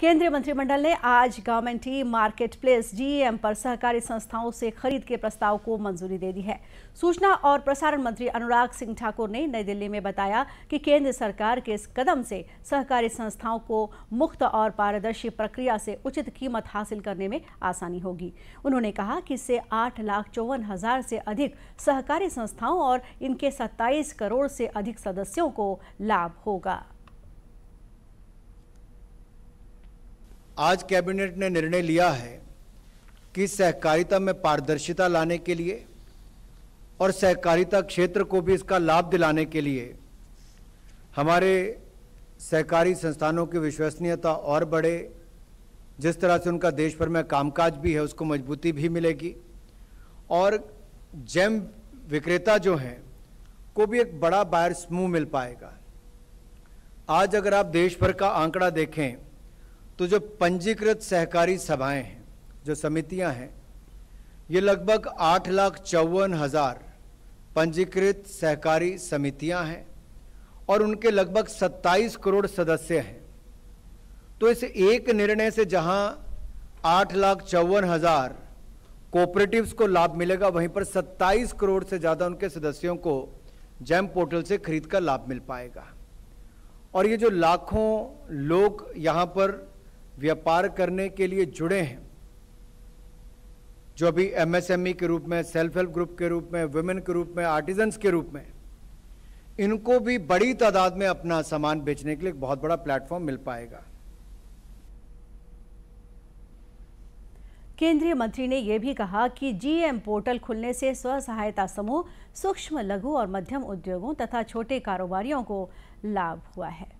केंद्रीय मंत्रिमंडल ने आज गवर्नमेंटी मार्केट प्लेस जीएम पर सहकारी संस्थाओं से खरीद के प्रस्ताव को मंजूरी दे दी है सूचना और प्रसारण मंत्री अनुराग सिंह ठाकुर ने नई दिल्ली में बताया कि केंद्र सरकार के इस कदम से सहकारी संस्थाओं को मुक्त और पारदर्शी प्रक्रिया से उचित कीमत हासिल करने में आसानी होगी उन्होंने कहा कि इससे आठ लाख चौवन हजार से अधिक सहकारी संस्थाओं और इनके सत्ताईस करोड़ से अधिक सदस्यों को लाभ होगा आज कैबिनेट ने निर्णय लिया है कि सहकारिता में पारदर्शिता लाने के लिए और सहकारिता क्षेत्र को भी इसका लाभ दिलाने के लिए हमारे सहकारी संस्थानों की विश्वसनीयता और बढ़े जिस तरह से उनका देश भर में कामकाज भी है उसको मजबूती भी मिलेगी और जैम विक्रेता जो हैं को भी एक बड़ा बायर समूह मिल पाएगा आज अगर आप देश भर का आंकड़ा देखें तो जो पंजीकृत सहकारी सभाएं हैं जो समितियां हैं ये लगभग आठ लाख चौवन हज़ार पंजीकृत सहकारी समितियां हैं और उनके लगभग 27 करोड़ सदस्य हैं तो इस एक निर्णय से जहां आठ लाख चौवन हज़ार कोऑपरेटिव्स को लाभ मिलेगा वहीं पर 27 करोड़ से ज़्यादा उनके सदस्यों को जैम पोर्टल से खरीद का लाभ मिल पाएगा और ये जो लाखों लोग यहाँ पर व्यापार करने के लिए जुड़े हैं जो अभी एमएसएमई e के रूप में सेल्फ हेल्प ग्रुप के रूप में वुमेन के रूप में आर्टिजन्स के रूप में इनको भी बड़ी तादाद में अपना सामान बेचने के लिए बहुत बड़ा प्लेटफॉर्म मिल पाएगा केंद्रीय मंत्री ने यह भी कहा कि जीएम पोर्टल खुलने से स्व सहायता समूह सूक्ष्म लघु और मध्यम उद्योगों तथा छोटे कारोबारियों को लाभ हुआ है